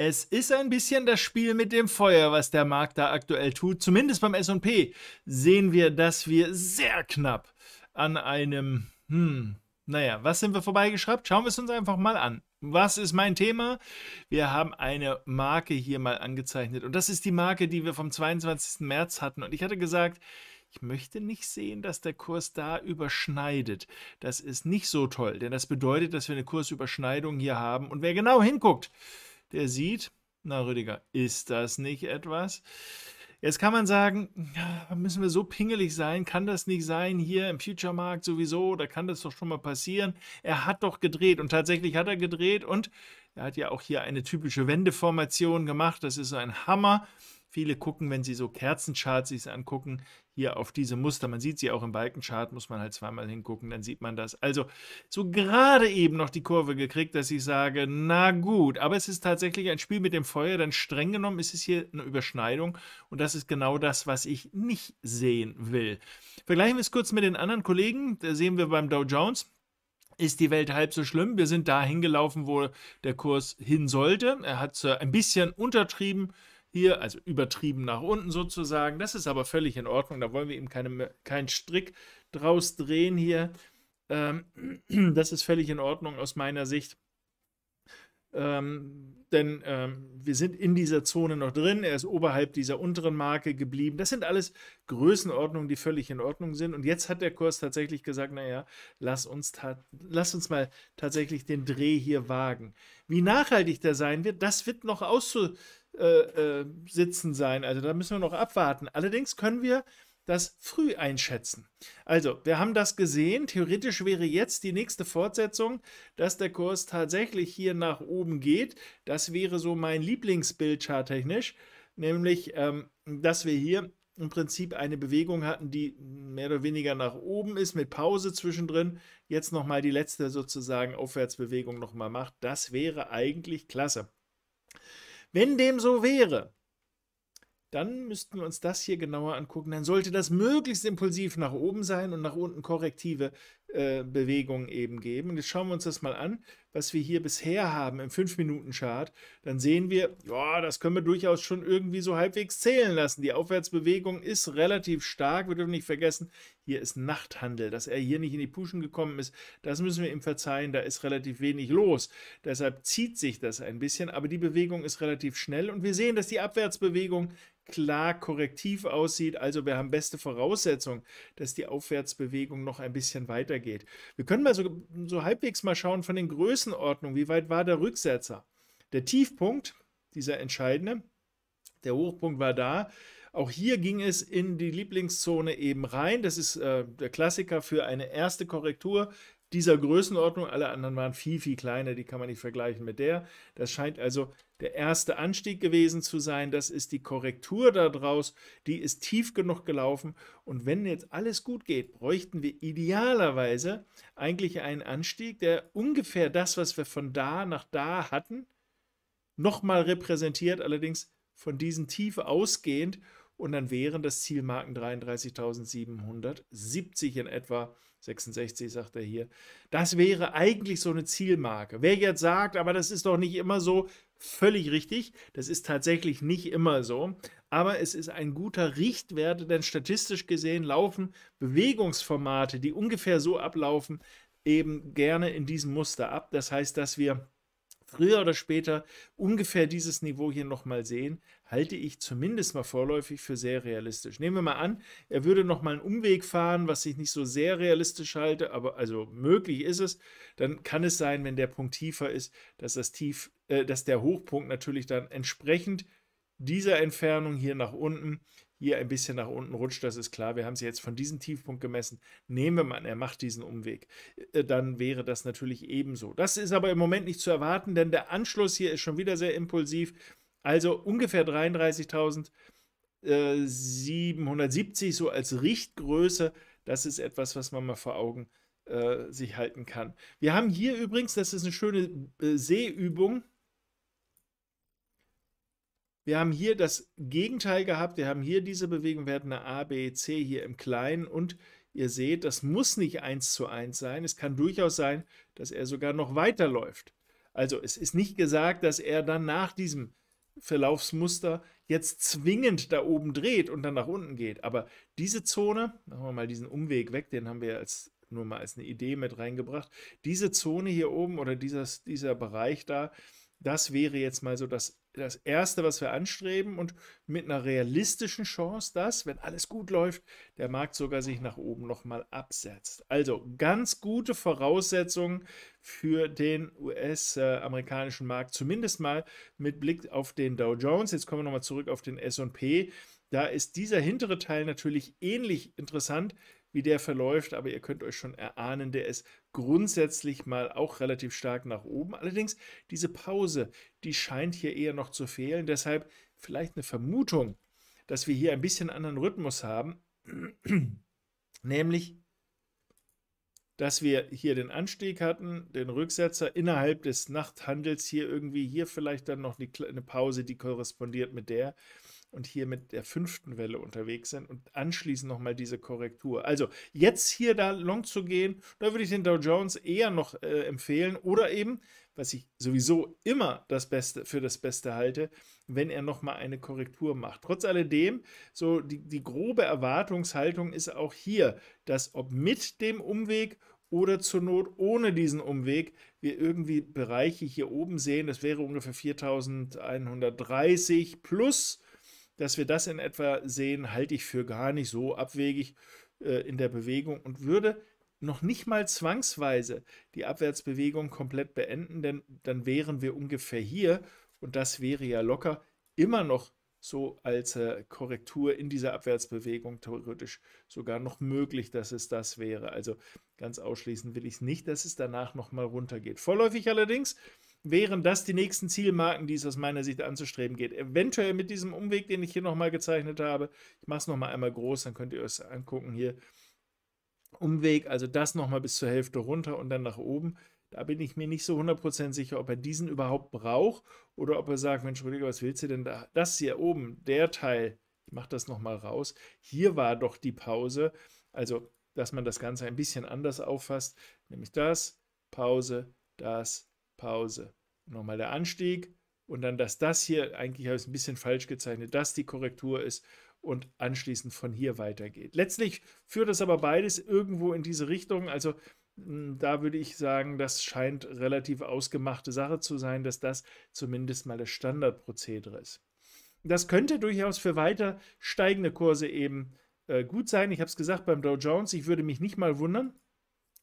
Es ist ein bisschen das Spiel mit dem Feuer, was der Markt da aktuell tut. Zumindest beim SP sehen wir, dass wir sehr knapp an einem, hm, naja, was sind wir vorbeigeschraubt? Schauen wir es uns einfach mal an. Was ist mein Thema? Wir haben eine Marke hier mal angezeichnet und das ist die Marke, die wir vom 22. März hatten. Und ich hatte gesagt, ich möchte nicht sehen, dass der Kurs da überschneidet. Das ist nicht so toll, denn das bedeutet, dass wir eine Kursüberschneidung hier haben. Und wer genau hinguckt, der sieht, na Rüdiger, ist das nicht etwas? Jetzt kann man sagen, müssen wir so pingelig sein? Kann das nicht sein hier im Future Markt sowieso? Da kann das doch schon mal passieren. Er hat doch gedreht und tatsächlich hat er gedreht und er hat ja auch hier eine typische Wendeformation gemacht. Das ist ein Hammer. Viele gucken, wenn sie so Kerzencharts sich angucken, hier auf diese Muster. Man sieht sie auch im Balkenchart, muss man halt zweimal hingucken, dann sieht man das. Also so gerade eben noch die Kurve gekriegt, dass ich sage, na gut, aber es ist tatsächlich ein Spiel mit dem Feuer, denn streng genommen ist es hier eine Überschneidung und das ist genau das, was ich nicht sehen will. Vergleichen wir es kurz mit den anderen Kollegen, da sehen wir beim Dow Jones, ist die Welt halb so schlimm. Wir sind dahin gelaufen, wo der Kurs hin sollte. Er hat es ein bisschen untertrieben, hier, also übertrieben nach unten sozusagen. Das ist aber völlig in Ordnung, da wollen wir eben keinen Strick draus drehen hier. Ähm, das ist völlig in Ordnung aus meiner Sicht. Ähm, denn ähm, wir sind in dieser Zone noch drin. Er ist oberhalb dieser unteren Marke geblieben. Das sind alles Größenordnungen, die völlig in Ordnung sind. Und jetzt hat der Kurs tatsächlich gesagt, naja, lass uns, lass uns mal tatsächlich den Dreh hier wagen. Wie nachhaltig der sein wird, das wird noch auszu äh, äh, sitzen sein. Also da müssen wir noch abwarten. Allerdings können wir das früh einschätzen. Also, wir haben das gesehen. Theoretisch wäre jetzt die nächste Fortsetzung, dass der Kurs tatsächlich hier nach oben geht. Das wäre so mein Lieblingsbild charttechnisch, nämlich, ähm, dass wir hier im Prinzip eine Bewegung hatten, die mehr oder weniger nach oben ist, mit Pause zwischendrin. Jetzt nochmal die letzte sozusagen Aufwärtsbewegung nochmal macht. Das wäre eigentlich klasse. Wenn dem so wäre, dann müssten wir uns das hier genauer angucken. Dann sollte das möglichst impulsiv nach oben sein und nach unten korrektive äh, Bewegungen eben geben. Und jetzt schauen wir uns das mal an, was wir hier bisher haben im 5-Minuten-Chart. Dann sehen wir, ja, das können wir durchaus schon irgendwie so halbwegs zählen lassen. Die Aufwärtsbewegung ist relativ stark. Wir dürfen nicht vergessen, hier ist Nachthandel. Dass er hier nicht in die Puschen gekommen ist, das müssen wir ihm verzeihen. Da ist relativ wenig los. Deshalb zieht sich das ein bisschen, aber die Bewegung ist relativ schnell. Und wir sehen, dass die Abwärtsbewegung klar korrektiv aussieht. Also wir haben beste Voraussetzungen, dass die Aufwärtsbewegung noch ein bisschen weitergeht. Wir können mal so, so halbwegs mal schauen von den Größenordnungen, wie weit war der Rücksetzer. Der Tiefpunkt, dieser entscheidende, der Hochpunkt war da. Auch hier ging es in die Lieblingszone eben rein. Das ist äh, der Klassiker für eine erste Korrektur dieser Größenordnung. Alle anderen waren viel, viel kleiner, die kann man nicht vergleichen mit der. Das scheint also der erste Anstieg gewesen zu sein. Das ist die Korrektur daraus. Die ist tief genug gelaufen. Und wenn jetzt alles gut geht, bräuchten wir idealerweise eigentlich einen Anstieg, der ungefähr das, was wir von da nach da hatten, nochmal repräsentiert, allerdings von diesen Tief ausgehend und dann wären das Zielmarken 33.770 in etwa, 66 sagt er hier. Das wäre eigentlich so eine Zielmarke. Wer jetzt sagt, aber das ist doch nicht immer so, völlig richtig, das ist tatsächlich nicht immer so, aber es ist ein guter Richtwert, denn statistisch gesehen laufen Bewegungsformate, die ungefähr so ablaufen, eben gerne in diesem Muster ab. Das heißt, dass wir früher oder später ungefähr dieses Niveau hier nochmal sehen halte ich zumindest mal vorläufig für sehr realistisch. Nehmen wir mal an, er würde noch mal einen Umweg fahren, was ich nicht so sehr realistisch halte, aber also möglich ist es, dann kann es sein, wenn der Punkt tiefer ist, dass das tief äh, dass der Hochpunkt natürlich dann entsprechend dieser Entfernung hier nach unten, hier ein bisschen nach unten rutscht, das ist klar. Wir haben es jetzt von diesem Tiefpunkt gemessen. Nehmen wir mal an, er macht diesen Umweg. Äh, dann wäre das natürlich ebenso. Das ist aber im Moment nicht zu erwarten, denn der Anschluss hier ist schon wieder sehr impulsiv. Also ungefähr 33.770 so als Richtgröße. Das ist etwas, was man mal vor Augen äh, sich halten kann. Wir haben hier übrigens, das ist eine schöne äh, Seeübung. Wir haben hier das Gegenteil gehabt. Wir haben hier diese Bewegung. Wir hatten eine A, B, C hier im Kleinen und ihr seht, das muss nicht 1 zu 1 sein. Es kann durchaus sein, dass er sogar noch weiterläuft. Also es ist nicht gesagt, dass er dann nach diesem Verlaufsmuster jetzt zwingend da oben dreht und dann nach unten geht. Aber diese Zone, machen wir mal diesen Umweg weg, den haben wir als nur mal als eine Idee mit reingebracht. Diese Zone hier oben oder dieses, dieser Bereich da, das wäre jetzt mal so das, das Erste, was wir anstreben und mit einer realistischen Chance, dass, wenn alles gut läuft, der Markt sogar sich nach oben nochmal absetzt. Also ganz gute Voraussetzungen für den US-amerikanischen Markt, zumindest mal mit Blick auf den Dow Jones. Jetzt kommen wir nochmal zurück auf den SP. Da ist dieser hintere Teil natürlich ähnlich interessant wie der verläuft, aber ihr könnt euch schon erahnen, der ist grundsätzlich mal auch relativ stark nach oben. Allerdings diese Pause, die scheint hier eher noch zu fehlen, deshalb vielleicht eine Vermutung, dass wir hier ein bisschen anderen Rhythmus haben, nämlich dass wir hier den Anstieg hatten, den Rücksetzer innerhalb des Nachthandels hier irgendwie, hier vielleicht dann noch eine Pause, die korrespondiert mit der und hier mit der fünften Welle unterwegs sind und anschließend nochmal diese Korrektur. Also jetzt hier da long zu gehen, da würde ich den Dow Jones eher noch äh, empfehlen oder eben, was ich sowieso immer das Beste für das Beste halte, wenn er nochmal eine Korrektur macht. Trotz alledem, so die, die grobe Erwartungshaltung ist auch hier, dass ob mit dem Umweg oder zur Not ohne diesen Umweg wir irgendwie Bereiche hier oben sehen. Das wäre ungefähr 4130 plus dass wir das in etwa sehen, halte ich für gar nicht so abwegig äh, in der Bewegung und würde noch nicht mal zwangsweise die Abwärtsbewegung komplett beenden, denn dann wären wir ungefähr hier und das wäre ja locker immer noch so als äh, Korrektur in dieser Abwärtsbewegung theoretisch sogar noch möglich, dass es das wäre. Also ganz ausschließen will ich es nicht, dass es danach nochmal runtergeht. Vorläufig allerdings wären das die nächsten Zielmarken, die es aus meiner Sicht anzustreben geht. Eventuell mit diesem Umweg, den ich hier nochmal gezeichnet habe. Ich mache es nochmal einmal groß, dann könnt ihr es angucken hier. Umweg, also das nochmal bis zur Hälfte runter und dann nach oben. Da bin ich mir nicht so 100% sicher, ob er diesen überhaupt braucht oder ob er sagt, Mensch Rüdiger, was willst du denn da? Das hier oben, der Teil, ich mache das nochmal raus. Hier war doch die Pause, also dass man das Ganze ein bisschen anders auffasst, nämlich das, Pause, das, Pause. Nochmal der Anstieg und dann, dass das hier, eigentlich habe ich es ein bisschen falsch gezeichnet, dass die Korrektur ist und anschließend von hier weitergeht. Letztlich führt das aber beides irgendwo in diese Richtung. Also hm, da würde ich sagen, das scheint relativ ausgemachte Sache zu sein, dass das zumindest mal das Standardprozedere ist. Das könnte durchaus für weiter steigende Kurse eben äh, gut sein. Ich habe es gesagt beim Dow Jones, ich würde mich nicht mal wundern,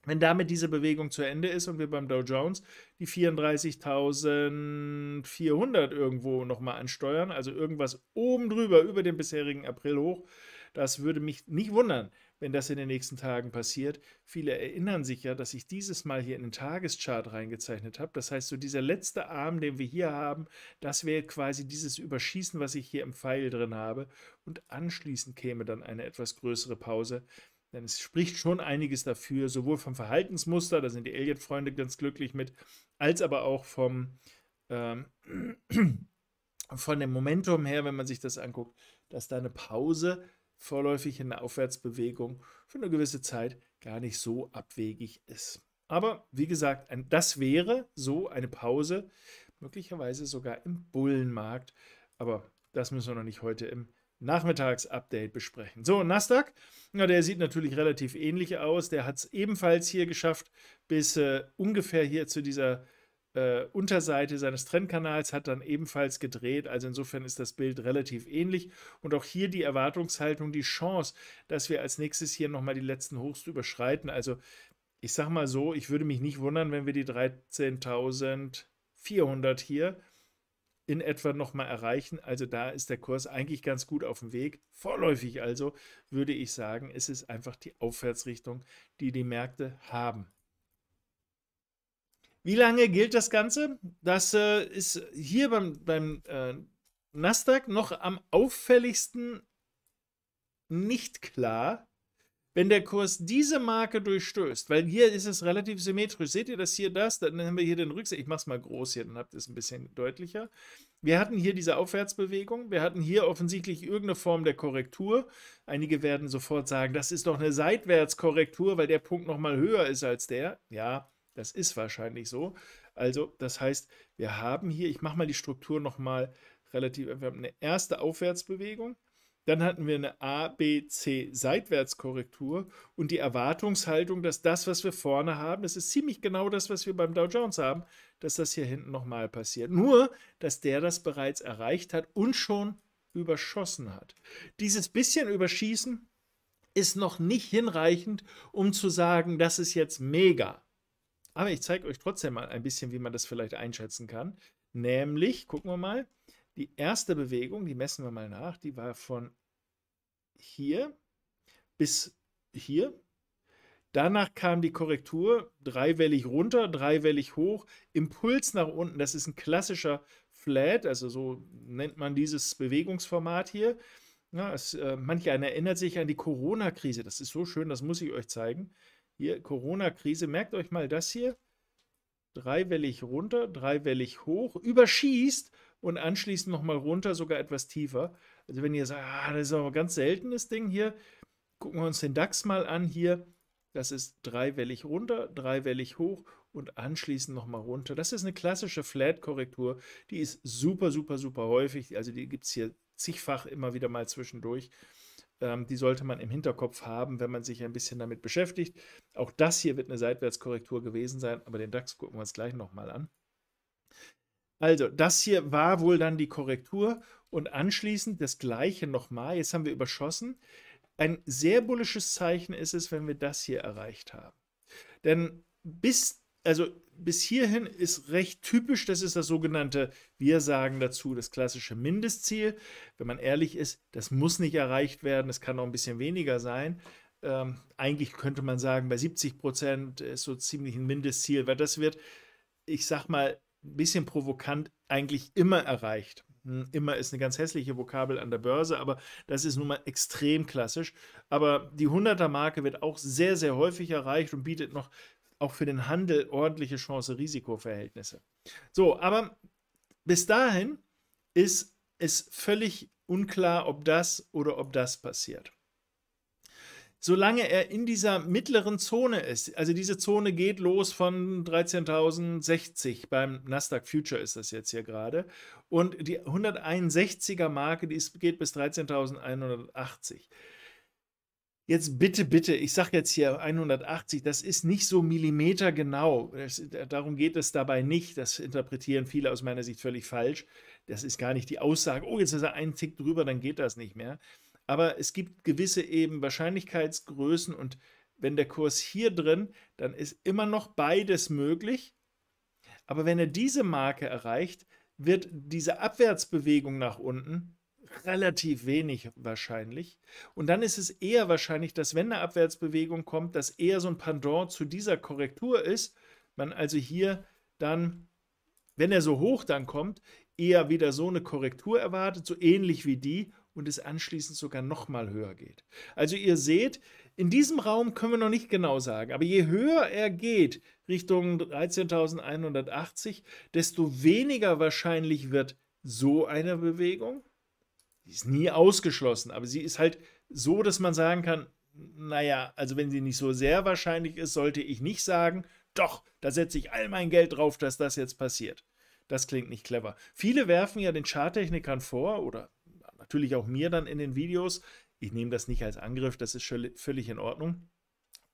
wenn damit diese Bewegung zu Ende ist und wir beim Dow Jones die 34.400 irgendwo nochmal ansteuern, also irgendwas oben drüber über den bisherigen April hoch, das würde mich nicht wundern, wenn das in den nächsten Tagen passiert. Viele erinnern sich ja, dass ich dieses Mal hier in den Tageschart reingezeichnet habe. Das heißt, so dieser letzte Arm, den wir hier haben, das wäre quasi dieses Überschießen, was ich hier im Pfeil drin habe. Und anschließend käme dann eine etwas größere Pause. Denn es spricht schon einiges dafür, sowohl vom Verhaltensmuster, da sind die Alien-Freunde ganz glücklich mit, als aber auch vom, ähm, von dem Momentum her, wenn man sich das anguckt, dass da eine Pause vorläufig in der Aufwärtsbewegung für eine gewisse Zeit gar nicht so abwegig ist. Aber wie gesagt, ein, das wäre so eine Pause, möglicherweise sogar im Bullenmarkt. Aber das müssen wir noch nicht heute im Nachmittagsupdate besprechen. So, Nasdaq, ja, der sieht natürlich relativ ähnlich aus. Der hat es ebenfalls hier geschafft, bis äh, ungefähr hier zu dieser äh, Unterseite seines Trendkanals, hat dann ebenfalls gedreht. Also insofern ist das Bild relativ ähnlich. Und auch hier die Erwartungshaltung, die Chance, dass wir als nächstes hier nochmal die letzten Hochs überschreiten. Also ich sage mal so, ich würde mich nicht wundern, wenn wir die 13.400 hier in etwa nochmal erreichen. Also da ist der Kurs eigentlich ganz gut auf dem Weg. Vorläufig also würde ich sagen, es ist einfach die Aufwärtsrichtung, die die Märkte haben. Wie lange gilt das Ganze? Das äh, ist hier beim, beim äh, Nasdaq noch am auffälligsten nicht klar. Wenn der Kurs diese Marke durchstößt, weil hier ist es relativ symmetrisch, seht ihr das hier, das, dann haben wir hier den Rücksetzer, ich mache es mal groß hier, dann habt ihr es ein bisschen deutlicher. Wir hatten hier diese Aufwärtsbewegung, wir hatten hier offensichtlich irgendeine Form der Korrektur. Einige werden sofort sagen, das ist doch eine Seitwärtskorrektur, weil der Punkt nochmal höher ist als der. Ja, das ist wahrscheinlich so. Also das heißt, wir haben hier, ich mache mal die Struktur nochmal relativ, wir haben eine erste Aufwärtsbewegung, dann hatten wir eine abc Seitwärtskorrektur und die Erwartungshaltung, dass das, was wir vorne haben, das ist ziemlich genau das, was wir beim Dow Jones haben, dass das hier hinten nochmal passiert. Nur, dass der das bereits erreicht hat und schon überschossen hat. Dieses bisschen Überschießen ist noch nicht hinreichend, um zu sagen, das ist jetzt mega. Aber ich zeige euch trotzdem mal ein bisschen, wie man das vielleicht einschätzen kann. Nämlich, gucken wir mal, die erste Bewegung, die messen wir mal nach, die war von hier bis hier. Danach kam die Korrektur, dreiwellig runter, dreiwellig hoch, Impuls nach unten. Das ist ein klassischer Flat, also so nennt man dieses Bewegungsformat hier. Ja, es, äh, manch einer erinnert sich an die Corona-Krise. Das ist so schön, das muss ich euch zeigen. Hier, Corona-Krise, merkt euch mal das hier. Dreiwellig runter, dreiwellig hoch, überschießt und anschließend nochmal runter, sogar etwas tiefer. Also wenn ihr sagt, ah, das ist aber ein ganz seltenes Ding hier, gucken wir uns den DAX mal an hier. Das ist dreiwellig runter, dreiwellig hoch und anschließend nochmal runter. Das ist eine klassische Flat-Korrektur. Die ist super, super, super häufig. Also die gibt es hier zigfach immer wieder mal zwischendurch. Ähm, die sollte man im Hinterkopf haben, wenn man sich ein bisschen damit beschäftigt. Auch das hier wird eine Seitwärtskorrektur gewesen sein, aber den DAX gucken wir uns gleich nochmal an. Also, das hier war wohl dann die Korrektur und anschließend das gleiche nochmal. Jetzt haben wir überschossen. Ein sehr bullisches Zeichen ist es, wenn wir das hier erreicht haben. Denn bis, also bis hierhin ist recht typisch, das ist das sogenannte, wir sagen dazu, das klassische Mindestziel. Wenn man ehrlich ist, das muss nicht erreicht werden, es kann noch ein bisschen weniger sein. Ähm, eigentlich könnte man sagen, bei 70 Prozent ist so ziemlich ein Mindestziel, weil das wird, ich sag mal, ein bisschen provokant eigentlich immer erreicht. Hm, immer ist eine ganz hässliche Vokabel an der Börse, aber das ist nun mal extrem klassisch. Aber die 100er-Marke wird auch sehr, sehr häufig erreicht und bietet noch auch für den Handel ordentliche chance risikoverhältnisse So, aber bis dahin ist es völlig unklar, ob das oder ob das passiert solange er in dieser mittleren Zone ist, also diese Zone geht los von 13.060 beim Nasdaq Future ist das jetzt hier gerade und die 161er Marke, die ist, geht bis 13.180. Jetzt bitte, bitte, ich sage jetzt hier 180, das ist nicht so millimetergenau. Das, darum geht es dabei nicht. Das interpretieren viele aus meiner Sicht völlig falsch. Das ist gar nicht die Aussage, oh, jetzt ist er einen Tick drüber, dann geht das nicht mehr aber es gibt gewisse eben Wahrscheinlichkeitsgrößen und wenn der Kurs hier drin, dann ist immer noch beides möglich. Aber wenn er diese Marke erreicht, wird diese Abwärtsbewegung nach unten relativ wenig wahrscheinlich. Und dann ist es eher wahrscheinlich, dass wenn eine Abwärtsbewegung kommt, dass eher so ein Pendant zu dieser Korrektur ist. Man also hier dann, wenn er so hoch dann kommt, eher wieder so eine Korrektur erwartet, so ähnlich wie die und es anschließend sogar nochmal höher geht. Also ihr seht, in diesem Raum können wir noch nicht genau sagen, aber je höher er geht, Richtung 13.180, desto weniger wahrscheinlich wird so eine Bewegung. Die ist nie ausgeschlossen, aber sie ist halt so, dass man sagen kann, naja, also wenn sie nicht so sehr wahrscheinlich ist, sollte ich nicht sagen, doch, da setze ich all mein Geld drauf, dass das jetzt passiert. Das klingt nicht clever. Viele werfen ja den Charttechnikern vor oder natürlich auch mir dann in den Videos. Ich nehme das nicht als Angriff, das ist völlig in Ordnung.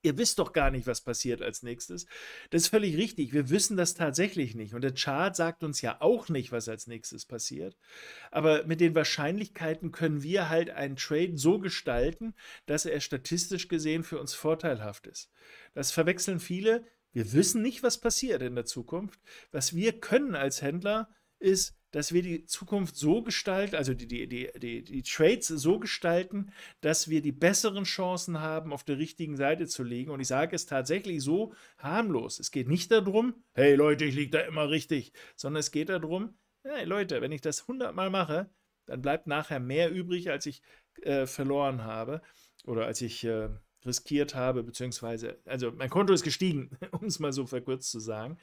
Ihr wisst doch gar nicht, was passiert als nächstes. Das ist völlig richtig. Wir wissen das tatsächlich nicht. Und der Chart sagt uns ja auch nicht, was als nächstes passiert. Aber mit den Wahrscheinlichkeiten können wir halt einen Trade so gestalten, dass er statistisch gesehen für uns vorteilhaft ist. Das verwechseln viele. Wir wissen nicht, was passiert in der Zukunft. Was wir können als Händler ist, dass wir die Zukunft so gestalten, also die, die, die, die, die Trades so gestalten, dass wir die besseren Chancen haben, auf der richtigen Seite zu liegen. Und ich sage es tatsächlich so harmlos. Es geht nicht darum, hey Leute, ich liege da immer richtig, sondern es geht darum, hey Leute, wenn ich das 100 Mal mache, dann bleibt nachher mehr übrig, als ich äh, verloren habe oder als ich äh, riskiert habe, beziehungsweise, also mein Konto ist gestiegen, um es mal so verkürzt zu sagen.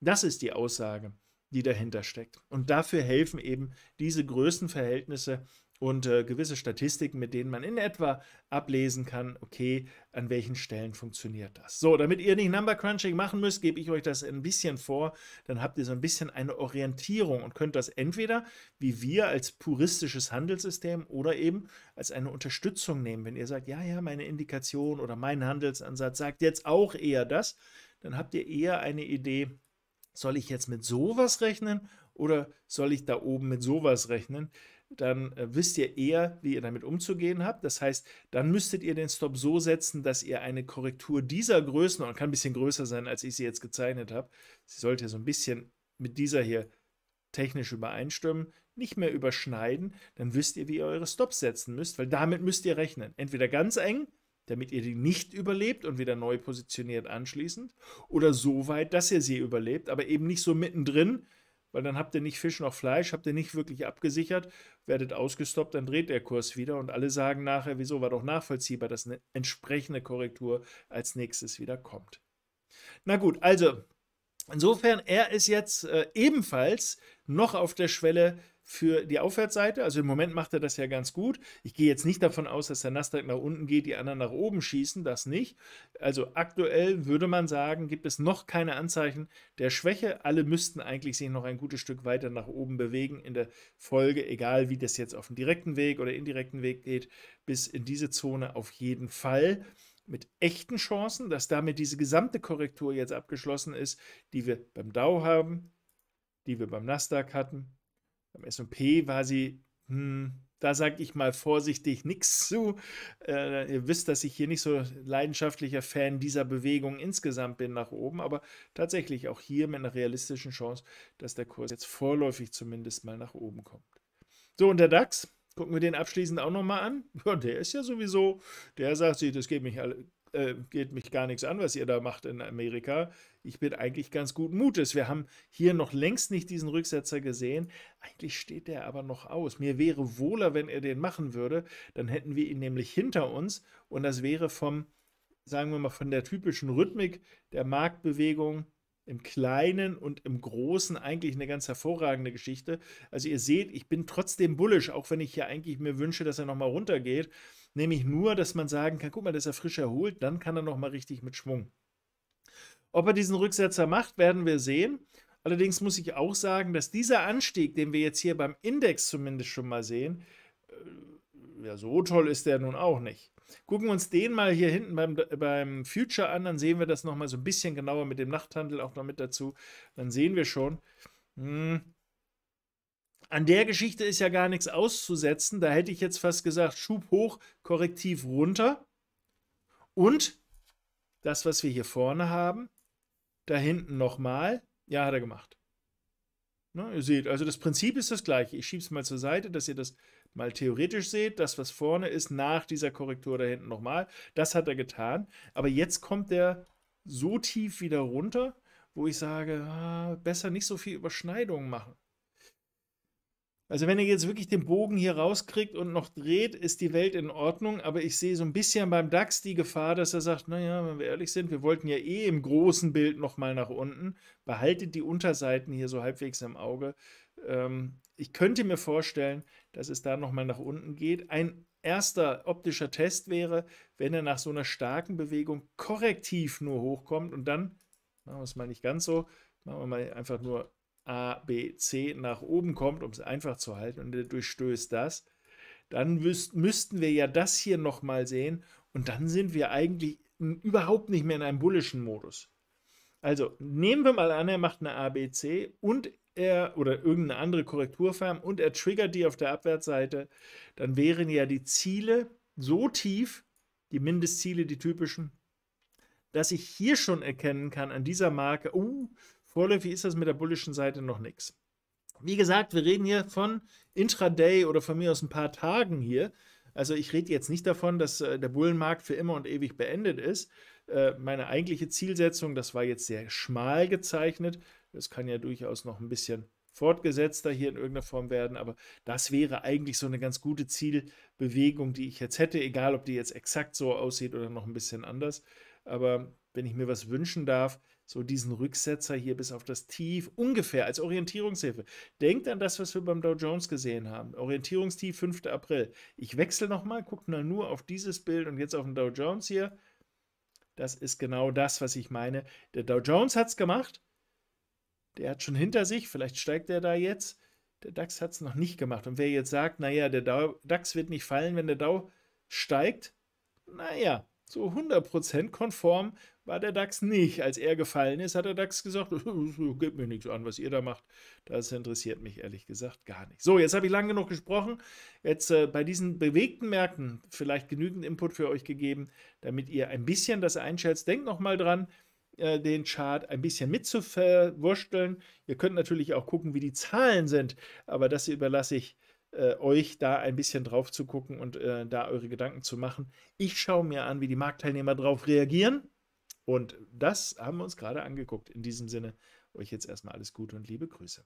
Das ist die Aussage die dahinter steckt. Und dafür helfen eben diese Größenverhältnisse und äh, gewisse Statistiken, mit denen man in etwa ablesen kann, okay, an welchen Stellen funktioniert das. So, damit ihr nicht Number Crunching machen müsst, gebe ich euch das ein bisschen vor, dann habt ihr so ein bisschen eine Orientierung und könnt das entweder wie wir als puristisches Handelssystem oder eben als eine Unterstützung nehmen, wenn ihr sagt, ja, ja, meine Indikation oder mein Handelsansatz sagt jetzt auch eher das, dann habt ihr eher eine Idee, soll ich jetzt mit sowas rechnen oder soll ich da oben mit sowas rechnen? Dann äh, wisst ihr eher, wie ihr damit umzugehen habt. Das heißt, dann müsstet ihr den Stop so setzen, dass ihr eine Korrektur dieser Größen, und kann ein bisschen größer sein, als ich sie jetzt gezeichnet habe. Sie sollte so ein bisschen mit dieser hier technisch übereinstimmen, nicht mehr überschneiden, dann wisst ihr, wie ihr eure Stops setzen müsst, weil damit müsst ihr rechnen. Entweder ganz eng damit ihr die nicht überlebt und wieder neu positioniert anschließend. Oder so weit, dass ihr sie überlebt, aber eben nicht so mittendrin, weil dann habt ihr nicht Fisch noch Fleisch, habt ihr nicht wirklich abgesichert, werdet ausgestoppt, dann dreht der Kurs wieder und alle sagen nachher, wieso war doch nachvollziehbar, dass eine entsprechende Korrektur als nächstes wieder kommt. Na gut, also insofern, er ist jetzt äh, ebenfalls noch auf der Schwelle für die Aufwärtsseite. Also im Moment macht er das ja ganz gut. Ich gehe jetzt nicht davon aus, dass der Nasdaq nach unten geht, die anderen nach oben schießen, das nicht. Also aktuell würde man sagen, gibt es noch keine Anzeichen der Schwäche. Alle müssten eigentlich sich noch ein gutes Stück weiter nach oben bewegen in der Folge, egal wie das jetzt auf dem direkten Weg oder indirekten Weg geht, bis in diese Zone auf jeden Fall mit echten Chancen, dass damit diese gesamte Korrektur jetzt abgeschlossen ist, die wir beim Dow haben, die wir beim Nasdaq hatten, beim SP war sie, hm, da sage ich mal vorsichtig nichts zu. Äh, ihr wisst, dass ich hier nicht so leidenschaftlicher Fan dieser Bewegung insgesamt bin nach oben, aber tatsächlich auch hier mit einer realistischen Chance, dass der Kurs jetzt vorläufig zumindest mal nach oben kommt. So, und der DAX, gucken wir den abschließend auch nochmal an. Ja, der ist ja sowieso, der sagt sich, das geht mich alle, äh, geht mich gar nichts an, was ihr da macht in Amerika. Ich bin eigentlich ganz guten Mutes. Wir haben hier noch längst nicht diesen Rücksetzer gesehen. Eigentlich steht der aber noch aus. Mir wäre wohler, wenn er den machen würde. Dann hätten wir ihn nämlich hinter uns und das wäre vom, sagen wir mal, von der typischen Rhythmik der Marktbewegung im Kleinen und im Großen eigentlich eine ganz hervorragende Geschichte. Also ihr seht, ich bin trotzdem bullisch, auch wenn ich hier eigentlich mir wünsche, dass er nochmal runtergeht nämlich nur, dass man sagen kann, guck mal, dass er frisch erholt, dann kann er nochmal richtig mit Schwung. Ob er diesen Rücksetzer macht, werden wir sehen. Allerdings muss ich auch sagen, dass dieser Anstieg, den wir jetzt hier beim Index zumindest schon mal sehen, äh, ja, so toll ist der nun auch nicht. Gucken wir uns den mal hier hinten beim, beim Future an, dann sehen wir das nochmal so ein bisschen genauer mit dem Nachthandel auch noch mit dazu. Dann sehen wir schon, hm, an der Geschichte ist ja gar nichts auszusetzen. Da hätte ich jetzt fast gesagt, Schub hoch, Korrektiv runter. Und das, was wir hier vorne haben, da hinten nochmal. Ja, hat er gemacht. Na, ne, ihr seht, also das Prinzip ist das gleiche. Ich schiebe es mal zur Seite, dass ihr das mal theoretisch seht. Das, was vorne ist, nach dieser Korrektur da hinten nochmal. Das hat er getan. Aber jetzt kommt der so tief wieder runter, wo ich sage, ah, besser nicht so viel Überschneidungen machen. Also wenn ihr jetzt wirklich den Bogen hier rauskriegt und noch dreht, ist die Welt in Ordnung. Aber ich sehe so ein bisschen beim DAX die Gefahr, dass er sagt, naja, wenn wir ehrlich sind, wir wollten ja eh im großen Bild nochmal nach unten. Behaltet die Unterseiten hier so halbwegs im Auge. Ähm, ich könnte mir vorstellen, dass es da nochmal nach unten geht. Ein erster optischer Test wäre, wenn er nach so einer starken Bewegung korrektiv nur hochkommt und dann, machen wir es mal nicht ganz so, machen wir mal einfach nur A, B, C nach oben kommt, um es einfach zu halten, und er durchstößt das, dann müssten wir ja das hier nochmal sehen und dann sind wir eigentlich überhaupt nicht mehr in einem bullischen Modus. Also nehmen wir mal an, er macht eine ABC und er oder irgendeine andere Korrekturform und er triggert die auf der Abwärtsseite, dann wären ja die Ziele so tief, die Mindestziele, die typischen, dass ich hier schon erkennen kann an dieser Marke, oh, uh, Vorläufig ist das mit der bullischen Seite noch nichts. Wie gesagt, wir reden hier von Intraday oder von mir aus ein paar Tagen hier. Also ich rede jetzt nicht davon, dass äh, der Bullenmarkt für immer und ewig beendet ist. Äh, meine eigentliche Zielsetzung, das war jetzt sehr schmal gezeichnet. Das kann ja durchaus noch ein bisschen fortgesetzter hier in irgendeiner Form werden, aber das wäre eigentlich so eine ganz gute Zielbewegung, die ich jetzt hätte, egal ob die jetzt exakt so aussieht oder noch ein bisschen anders. Aber wenn ich mir was wünschen darf, so diesen Rücksetzer hier bis auf das Tief ungefähr als Orientierungshilfe. Denkt an das, was wir beim Dow Jones gesehen haben. Orientierungstief 5. April. Ich wechsle nochmal, guckt mal nur auf dieses Bild und jetzt auf den Dow Jones hier. Das ist genau das, was ich meine. Der Dow Jones hat es gemacht. Der hat schon hinter sich, vielleicht steigt er da jetzt. Der DAX hat es noch nicht gemacht. Und wer jetzt sagt, naja, der DAX wird nicht fallen, wenn der Dow steigt, naja, so 100% konform war der DAX nicht. Als er gefallen ist, hat der DAX gesagt, äh, gebt mir nichts an, was ihr da macht. Das interessiert mich ehrlich gesagt gar nicht. So, jetzt habe ich lang genug gesprochen. Jetzt äh, bei diesen bewegten Märkten vielleicht genügend Input für euch gegeben, damit ihr ein bisschen das einschätzt. Denkt nochmal dran, äh, den Chart ein bisschen mitzuverwursteln. Ihr könnt natürlich auch gucken, wie die Zahlen sind, aber das überlasse ich äh, euch da ein bisschen drauf zu gucken und äh, da eure Gedanken zu machen. Ich schaue mir an, wie die Marktteilnehmer drauf reagieren. Und das haben wir uns gerade angeguckt. In diesem Sinne, euch jetzt erstmal alles Gute und liebe Grüße.